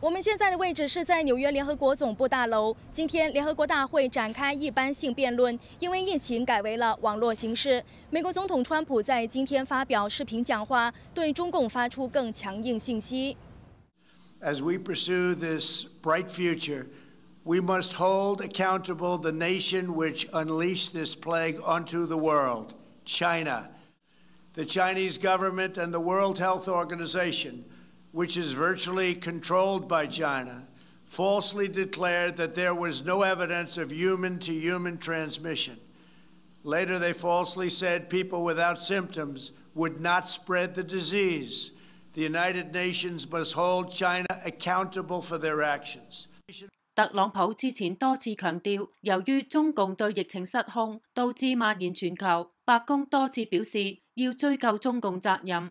我们现在的位置是在纽约联合国总部大楼。今天联合国大会展开一般性辩论，因为疫情改为了网络形式。美国总统川普在今天发表视频讲话，对中共发出更强硬信息。As we pursue this bright future, we must hold accountable the nation which unleashed this plague onto the world, China, the Chinese government, and the World Health Organization. which is virtually controlled by China, falsely declared that there was no evidence of human to human transmission. Later, they falsely said people without symptoms would not spread the disease. The United Nations must hold China accountable for their actions. 特朗普之前多次強調，由於中共對疫情失控，導致蔓延全球。白宮多次表示要追究中共責任。